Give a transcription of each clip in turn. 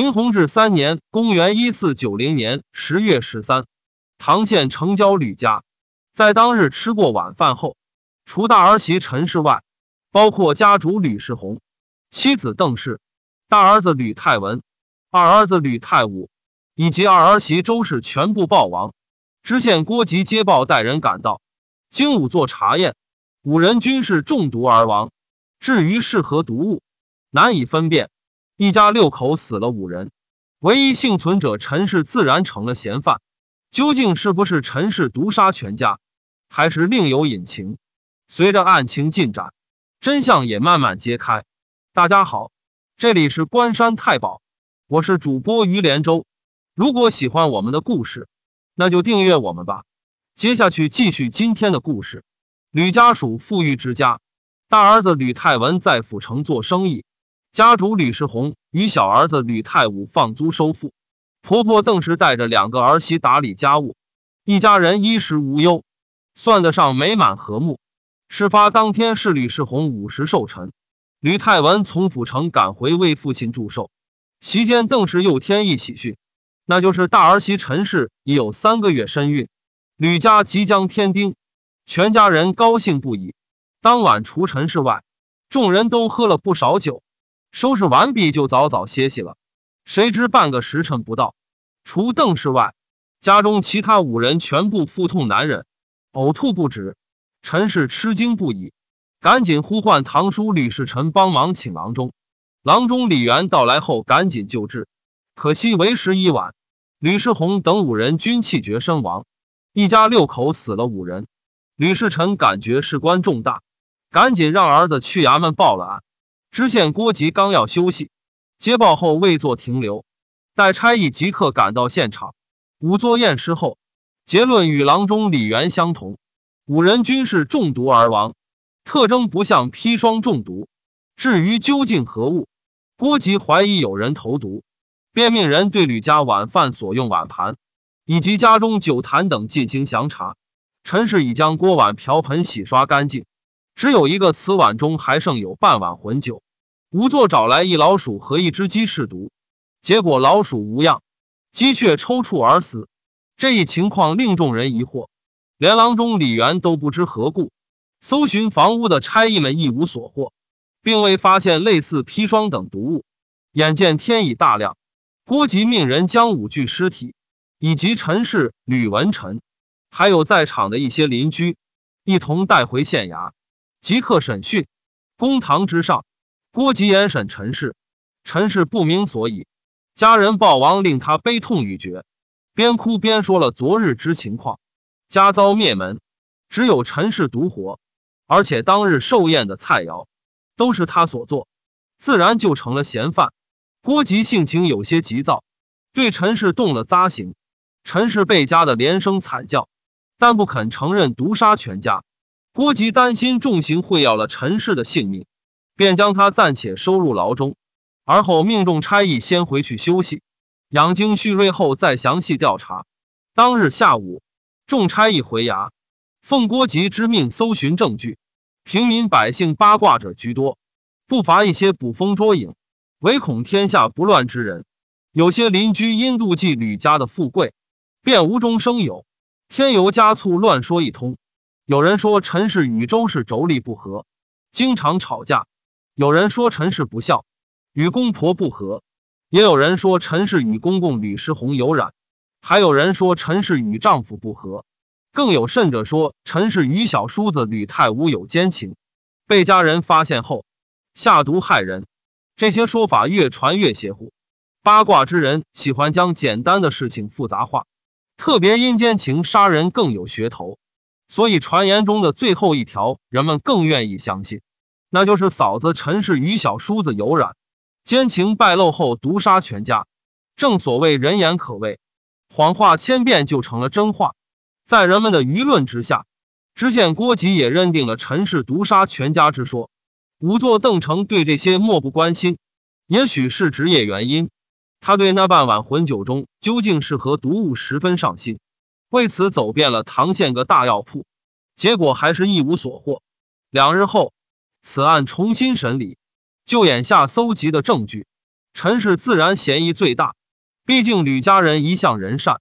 明弘治三年，公元一四九零年十月十三，唐县城郊吕家，在当日吃过晚饭后，除大儿媳陈氏外，包括家主吕世宏、妻子邓氏、大儿子吕泰文、二儿子吕泰武以及二儿媳周氏全部暴亡。知县郭吉接报，带人赶到，经仵作查验，五人均是中毒而亡。至于是何毒物，难以分辨。一家六口死了五人，唯一幸存者陈氏自然成了嫌犯。究竟是不是陈氏毒杀全家，还是另有隐情？随着案情进展，真相也慢慢揭开。大家好，这里是关山太保，我是主播于连州。如果喜欢我们的故事，那就订阅我们吧。接下去继续今天的故事。吕家属富裕之家，大儿子吕泰文在府城做生意。家主吕世宏与小儿子吕泰武放租收复，婆婆邓氏带着两个儿媳打理家务，一家人衣食无忧，算得上美满和睦。事发当天是吕世宏五十寿辰，吕泰文从府城赶回为父亲祝寿。席间邓氏又添一喜讯，那就是大儿媳陈氏已有三个月身孕，吕家即将添丁，全家人高兴不已。当晚除陈氏外，众人都喝了不少酒。收拾完毕就早早歇息了。谁知半个时辰不到，除邓氏外，家中其他五人全部腹痛难忍，呕吐不止。陈氏吃惊不已，赶紧呼唤堂叔吕世臣帮忙请郎中。郎中李元到来后，赶紧救治，可惜为时已晚，吕世宏等五人均气绝身亡，一家六口死了五人。吕世臣感觉事关重大，赶紧让儿子去衙门报了案。知县郭吉刚要休息，接报后未作停留，待差役即刻赶到现场。仵作验尸后，结论与郎中李元相同，五人均是中毒而亡，特征不像砒霜中毒。至于究竟何物，郭吉怀疑有人投毒，便命人对吕家晚饭所用碗盘以及家中酒坛等进行详查。陈氏已将锅碗瓢盆洗刷干净，只有一个瓷碗中还剩有半碗浑酒。吴作找来一老鼠和一只鸡试毒，结果老鼠无恙，鸡却抽搐而死。这一情况令众人疑惑，连郎中李元都不知何故。搜寻房屋的差役们一无所获，并未发现类似砒霜等毒物。眼见天已大亮，郭吉命人将五具尸体以及陈氏、吕文臣，还有在场的一些邻居一同带回县衙，即刻审讯。公堂之上。郭吉严审陈氏，陈氏不明所以，家人暴亡令他悲痛欲绝，边哭边说了昨日之情况，家遭灭门，只有陈氏独活，而且当日寿宴的菜肴都是他所做，自然就成了嫌犯。郭吉性情有些急躁，对陈氏动了拶刑，陈氏被夹的连声惨叫，但不肯承认毒杀全家。郭吉担心重刑会要了陈氏的性命。便将他暂且收入牢中，而后命众差役先回去休息，养精蓄锐后再详细调查。当日下午，众差役回衙，奉郭吉之命搜寻证据。平民百姓八卦者居多，不乏一些捕风捉影、唯恐天下不乱之人。有些邻居因妒忌吕家的富贵，便无中生有、添油加醋乱说一通。有人说陈氏与周氏妯娌不和，经常吵架。有人说陈氏不孝，与公婆不和；也有人说陈氏与公公吕师鸿有染；还有人说陈氏与丈夫不和；更有甚者说陈氏与小叔子吕太武有奸情，被家人发现后下毒害人。这些说法越传越邪乎，八卦之人喜欢将简单的事情复杂化，特别阴间情杀人更有噱头，所以传言中的最后一条人们更愿意相信。那就是嫂子陈氏与小叔子有染，奸情败露后毒杀全家。正所谓人言可畏，谎话千遍就成了真话。在人们的舆论之下，知县郭吉也认定了陈氏毒杀全家之说。仵作邓成对这些漠不关心，也许是职业原因，他对那半碗浑酒中究竟是何毒物十分上心，为此走遍了唐县个大药铺，结果还是一无所获。两日后。此案重新审理，就眼下搜集的证据，陈氏自然嫌疑最大。毕竟吕家人一向仁善，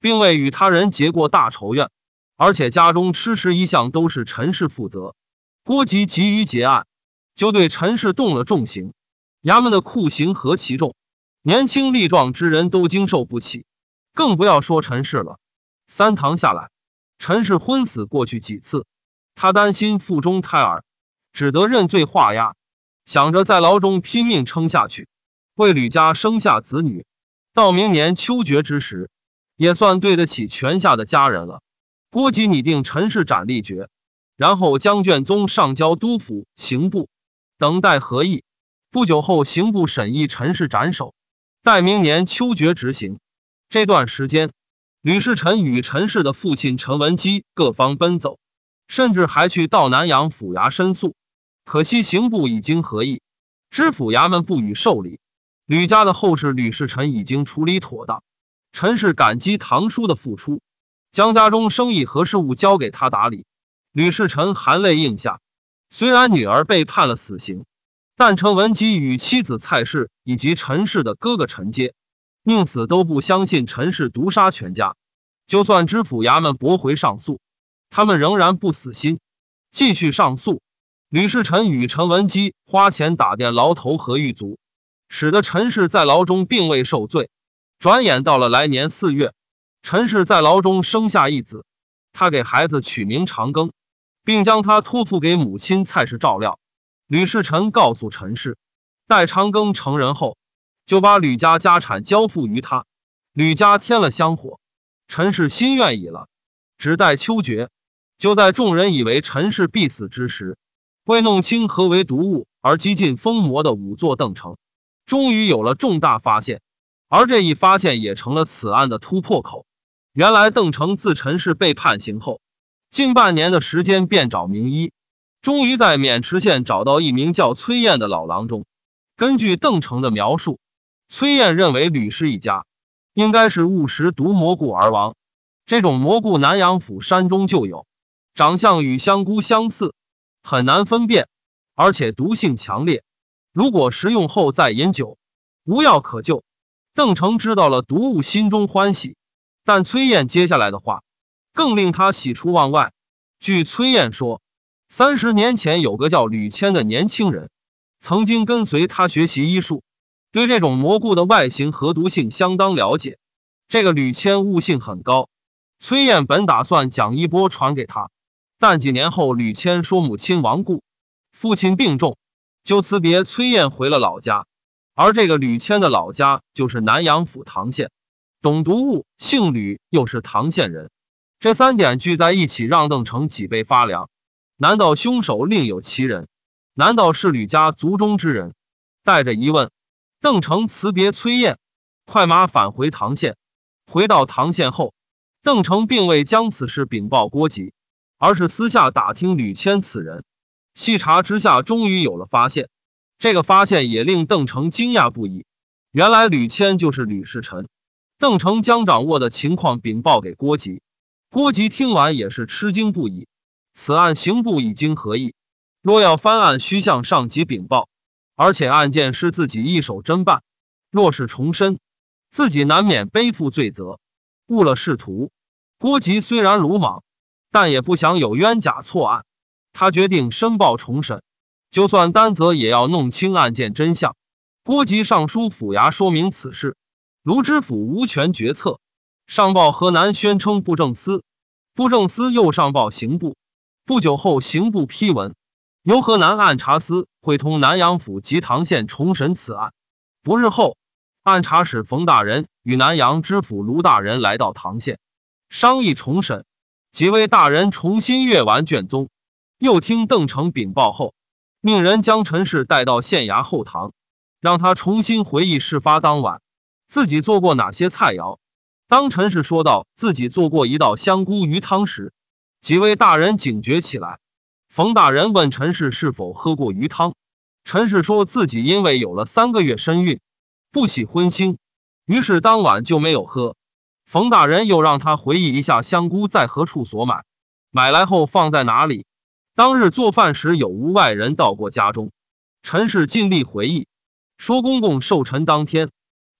并未与他人结过大仇怨，而且家中吃食一向都是陈氏负责。郭吉急于结案，就对陈氏动了重刑。衙门的酷刑何其重，年轻力壮之人都经受不起，更不要说陈氏了。三堂下来，陈氏昏死过去几次，他担心腹中胎儿。只得认罪画押，想着在牢中拼命撑下去，为吕家生下子女，到明年秋决之时，也算对得起泉下的家人了。郭吉拟定陈氏斩立决，然后将卷宗上交都府、刑部，等待合议。不久后，刑部审议陈氏斩首，待明年秋决执行。这段时间，吕世臣与陈氏的父亲陈文基各方奔走。甚至还去到南阳府衙申诉，可惜刑部已经合议，知府衙门不予受理。吕家的后事，吕世臣已经处理妥当。陈氏感激堂叔的付出，将家中生意和事务交给他打理。吕世臣含泪应下。虽然女儿被判了死刑，但陈文姬与妻子蔡氏以及陈氏的哥哥陈阶，宁死都不相信陈氏毒杀全家。就算知府衙门驳回上诉。他们仍然不死心，继续上诉。吕世臣与陈文基花钱打点牢头和狱卒，使得陈氏在牢中并未受罪。转眼到了来年四月，陈氏在牢中生下一子，他给孩子取名长庚，并将他托付给母亲蔡氏照料。吕世臣告诉陈氏，待长庚成人后，就把吕家家产交付于他，吕家添了香火。陈氏心愿已了，只待秋决。就在众人以为陈氏必死之时，为弄清何为毒物而激进疯魔的五座邓城，终于有了重大发现，而这一发现也成了此案的突破口。原来，邓成自陈氏被判刑后，近半年的时间便找名医，终于在渑池县找到一名叫崔艳的老郎中。根据邓成的描述，崔艳认为吕氏一家应该是误食毒蘑菇而亡，这种蘑菇南阳府山中就有。长相与香菇相似，很难分辨，而且毒性强烈。如果食用后再饮酒，无药可救。邓成知道了毒物，心中欢喜。但崔艳接下来的话更令他喜出望外。据崔艳说，三十年前有个叫吕谦的年轻人曾经跟随他学习医术，对这种蘑菇的外形和毒性相当了解。这个吕谦悟性很高，崔艳本打算将一波传给他。但几年后，吕谦说母亲亡故，父亲病重，就辞别崔燕回了老家。而这个吕谦的老家就是南阳府唐县，董独物姓吕，又是唐县人。这三点聚在一起，让邓成脊背发凉。难道凶手另有其人？难道是吕家族中之人？带着疑问，邓成辞别崔燕，快马返回唐县。回到唐县后，邓成并未将此事禀报郭吉。而是私下打听吕谦此人，细查之下终于有了发现。这个发现也令邓成惊讶不已。原来吕谦就是吕世臣。邓成将掌握的情况禀报给郭吉，郭吉听完也是吃惊不已。此案刑部已经合议，若要翻案，需向上级禀报。而且案件是自己一手侦办，若是重申，自己难免背负罪责，误了仕途。郭吉虽然鲁莽。但也不想有冤假错案，他决定申报重审，就算担责也要弄清案件真相。郭吉上书府衙说明此事，卢知府无权决策，上报河南，宣称布政司、布政司又上报刑部。不久后，刑部批文，由河南按察司会同南阳府及唐县重审此案。不日后，按察使冯大人与南阳知府卢大人来到唐县，商议重审。几位大人重新阅完卷宗，又听邓成禀报后，命人将陈氏带到县衙后堂，让他重新回忆事发当晚自己做过哪些菜肴。当陈氏说到自己做过一道香菇鱼汤时，几位大人警觉起来。冯大人问陈氏是否喝过鱼汤，陈氏说自己因为有了三个月身孕，不喜荤腥，于是当晚就没有喝。冯大人又让他回忆一下香菇在何处所买，买来后放在哪里？当日做饭时有无外人到过家中？陈氏尽力回忆，说公公寿辰当天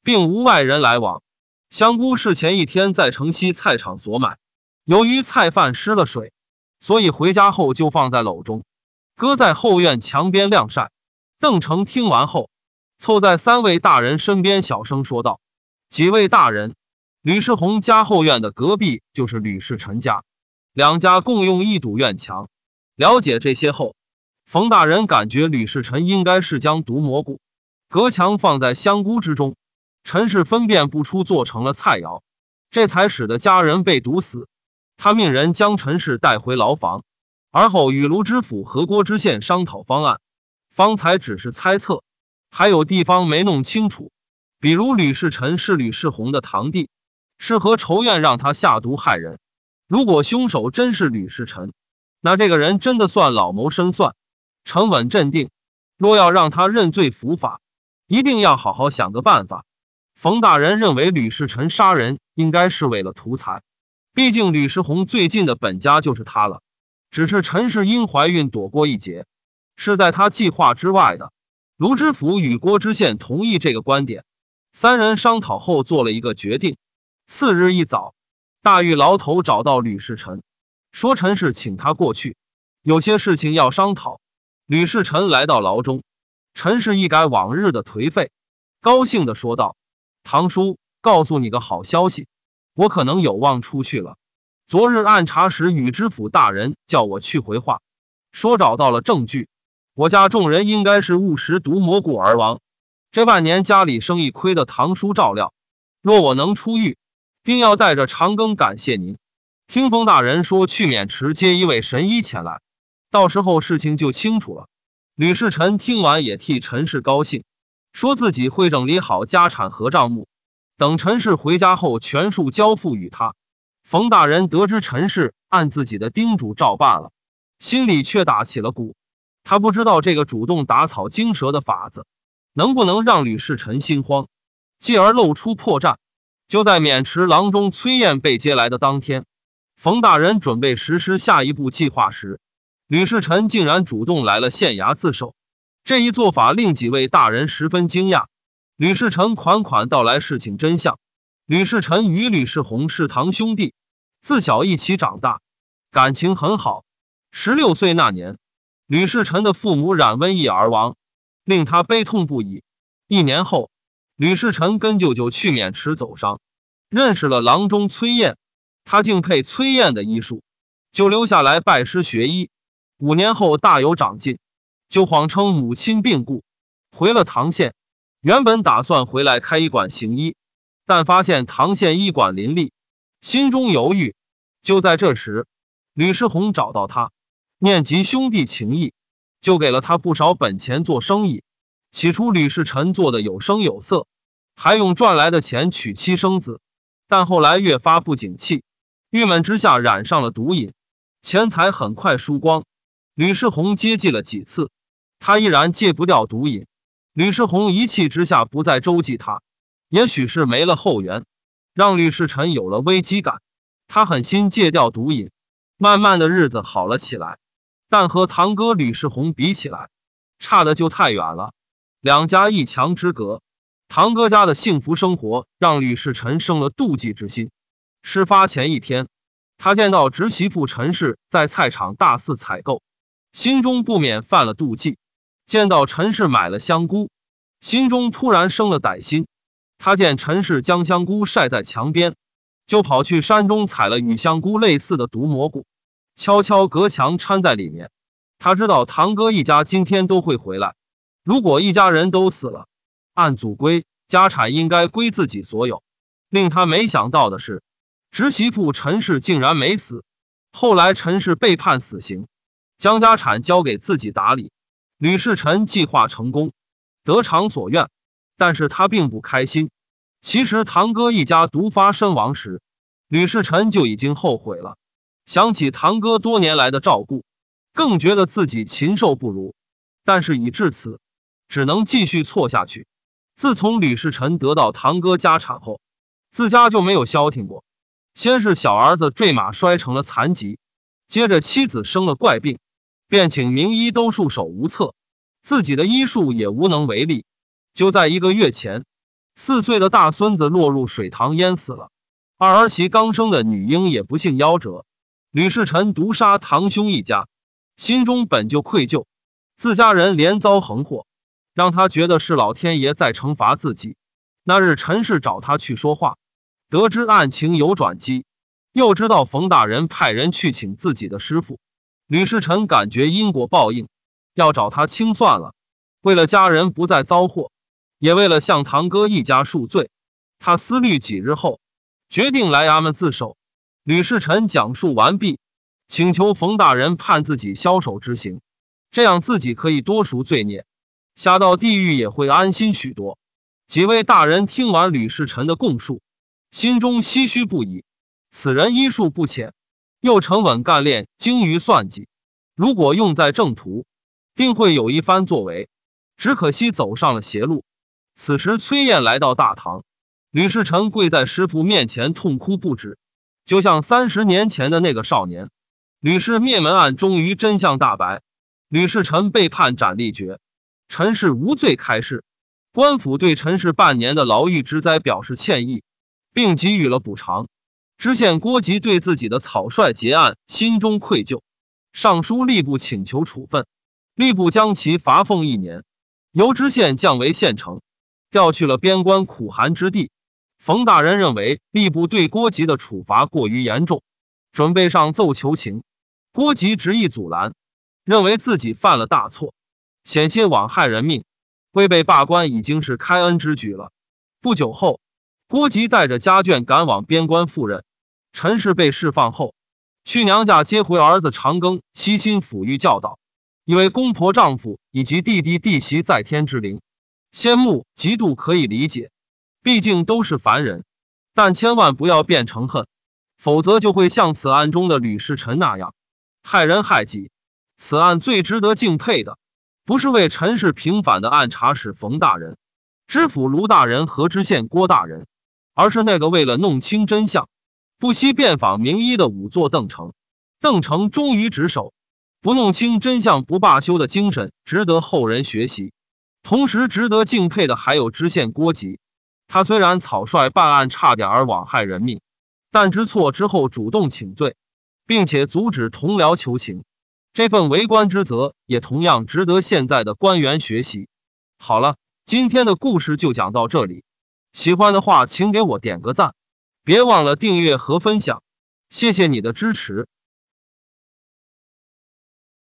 并无外人来往。香菇是前一天在城西菜场所买，由于菜饭湿了水，所以回家后就放在篓中，搁在后院墙边晾晒。邓成听完后，凑在三位大人身边小声说道：“几位大人。”吕世宏家后院的隔壁就是吕世臣家，两家共用一堵院墙。了解这些后，冯大人感觉吕世臣应该是将毒蘑菇隔墙放在香菇之中，陈氏分辨不出，做成了菜肴，这才使得家人被毒死。他命人将陈氏带回牢房，而后与卢知府和郭知县商讨方案。方才只是猜测，还有地方没弄清楚，比如吕世臣是吕世宏的堂弟。是何仇怨让他下毒害人。如果凶手真是吕世臣，那这个人真的算老谋深算、沉稳镇定。若要让他认罪伏法，一定要好好想个办法。冯大人认为吕世臣杀人应该是为了图财，毕竟吕世宏最近的本家就是他了。只是陈世英怀孕躲过一劫，是在他计划之外的。卢知府与郭知县同意这个观点，三人商讨后做了一个决定。次日一早，大狱牢头找到吕世臣，说：“陈氏，请他过去，有些事情要商讨。”吕世臣来到牢中，陈氏一改往日的颓废，高兴的说道：“堂叔，告诉你个好消息，我可能有望出去了。昨日暗查时，与知府大人叫我去回话，说找到了证据，我家众人应该是误食毒蘑菇而亡。这半年家里生意亏的，堂叔照料，若我能出狱。”定要带着长庚感谢您。听冯大人说去渑池接一位神医前来，到时候事情就清楚了。吕世臣听完也替陈氏高兴，说自己会整理好家产和账目，等陈氏回家后全数交付与他。冯大人得知陈氏按自己的叮嘱照办了，心里却打起了鼓。他不知道这个主动打草惊蛇的法子能不能让吕世臣心慌，继而露出破绽。就在渑池郎中崔彦被接来的当天，冯大人准备实施下一步计划时，吕世臣竟然主动来了县衙自首。这一做法令几位大人十分惊讶。吕世臣款款道来事情真相：吕世臣与吕世宏是堂兄弟，自小一起长大，感情很好。十六岁那年，吕世臣的父母染瘟疫而亡，令他悲痛不已。一年后。吕世臣跟舅舅去渑池走商，认识了郎中崔彦，他敬佩崔彦的医术，就留下来拜师学医。五年后大有长进，就谎称母亲病故，回了唐县。原本打算回来开医馆行医，但发现唐县医馆林立，心中犹豫。就在这时，吕世宏找到他，念及兄弟情谊，就给了他不少本钱做生意。起初，吕世臣做的有声有色，还用赚来的钱娶妻生子。但后来越发不景气，郁闷之下染上了毒瘾，钱财很快输光。吕世宏接济了几次，他依然戒不掉毒瘾。吕世宏一气之下不再周济他，也许是没了后援，让吕世臣有了危机感。他狠心戒掉毒瘾，慢慢的日子好了起来，但和堂哥吕世宏比起来，差的就太远了。两家一墙之隔，堂哥家的幸福生活让吕世臣生了妒忌之心。事发前一天，他见到侄媳妇陈氏在菜场大肆采购，心中不免犯了妒忌。见到陈氏买了香菇，心中突然生了歹心。他见陈氏将香菇晒在墙边，就跑去山中采了与香菇类似的毒蘑菇，悄悄隔墙掺在里面。他知道堂哥一家今天都会回来。如果一家人都死了，按祖规，家产应该归自己所有。令他没想到的是，侄媳妇陈氏竟然没死。后来陈氏被判死刑，将家产交给自己打理。吕世臣计划成功，得偿所愿，但是他并不开心。其实堂哥一家毒发身亡时，吕世臣就已经后悔了。想起堂哥多年来的照顾，更觉得自己禽兽不如。但是已至此。只能继续错下去。自从吕世臣得到堂哥家产后，自家就没有消停过。先是小儿子坠马摔成了残疾，接着妻子生了怪病，便请名医都束手无策，自己的医术也无能为力。就在一个月前，四岁的大孙子落入水塘淹死了，二儿媳刚生的女婴也不幸夭折。吕世臣毒杀堂兄一家，心中本就愧疚，自家人连遭横祸。让他觉得是老天爷在惩罚自己。那日，陈氏找他去说话，得知案情有转机，又知道冯大人派人去请自己的师傅吕世臣，感觉因果报应要找他清算了。为了家人不再遭祸，也为了向堂哥一家恕罪，他思虑几日后，决定来衙门自首。吕世臣讲述完毕，请求冯大人判自己消首之刑，这样自己可以多赎罪孽。下到地狱也会安心许多。几位大人听完吕世臣的供述，心中唏嘘不已。此人医术不浅，又沉稳干练，精于算计。如果用在正途，定会有一番作为。只可惜走上了邪路。此时，崔艳来到大堂，吕世臣跪在师傅面前，痛哭不止，就像三十年前的那个少年。吕氏灭门案终于真相大白，吕世臣被判斩立决。陈氏无罪开释，官府对陈氏半年的牢狱之灾表示歉意，并给予了补偿。知县郭吉对自己的草率结案心中愧疚，上书吏部请求处分，吏部将其罚俸一年，由知县降为县丞，调去了边关苦寒之地。冯大人认为吏部对郭吉的处罚过于严重，准备上奏求情。郭吉执意阻拦，认为自己犯了大错。险些枉害人命，未被罢官已经是开恩之举了。不久后，郭吉带着家眷赶往边关赴任。陈氏被释放后，去娘家接回儿子长庚，悉心抚育教导。以为公婆、丈夫以及弟弟、弟媳在天之灵，仙慕嫉妒可以理解，毕竟都是凡人。但千万不要变成恨，否则就会像此案中的吕世臣那样，害人害己。此案最值得敬佩的。不是为陈氏平反的案查使冯大人、知府卢大人和知县郭大人，而是那个为了弄清真相不惜变法名医的仵作邓成。邓成忠于职守，不弄清真相不罢休的精神值得后人学习。同时，值得敬佩的还有知县郭吉，他虽然草率办案差点枉害人命，但知错之后主动请罪，并且阻止同僚求情。这份为官之责也同样值得现在的官员学习。好了，今天的故事就讲到这里。喜欢的话，请给我点个赞，别忘了订阅和分享，谢谢你的支持。